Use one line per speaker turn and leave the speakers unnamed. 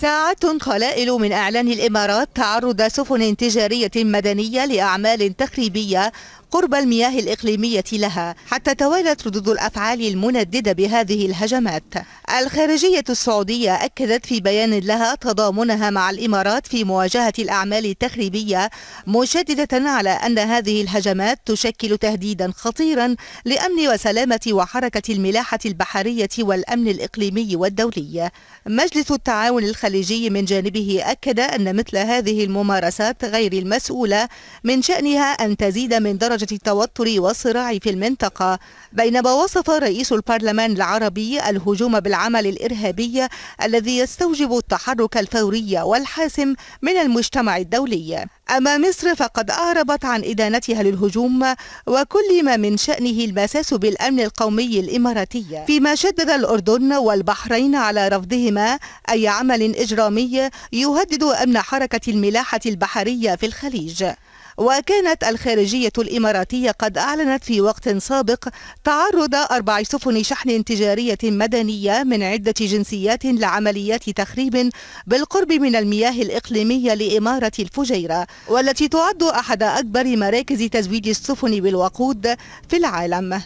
ساعات قلائل من أعلان الإمارات تعرض سفن تجارية مدنية لأعمال تخريبية قرب المياه الإقليمية لها حتى توالت ردود الأفعال المنددة بهذه الهجمات الخارجية السعودية أكدت في بيان لها تضامنها مع الإمارات في مواجهة الأعمال التخريبية مشددة على أن هذه الهجمات تشكل تهديدا خطيرا لأمن وسلامة وحركة الملاحة البحرية والأمن الإقليمي والدولي مجلس التعاون الخليجي من جانبه أكد أن مثل هذه الممارسات غير المسؤولة من شأنها أن تزيد من درجة التوتر والصراع في المنطقة بينما وصف رئيس البرلمان العربي الهجوم بالعمل الإرهابي الذي يستوجب التحرك الفوري والحاسم من المجتمع الدولي أما مصر فقد أعربت عن إدانتها للهجوم وكل ما من شأنه المساس بالأمن القومي الإماراتي فيما شدد الأردن والبحرين على رفضهما أي عمل إجرامي يهدد أمن حركة الملاحة البحرية في الخليج وكانت الخارجية الإماراتية قد أعلنت في وقت سابق تعرض أربع سفن شحن تجارية مدنية من عدة جنسيات لعمليات تخريب بالقرب من المياه الإقليمية لإمارة الفجيرة والتي تعد أحد أكبر مراكز تزويد السفن بالوقود في العالم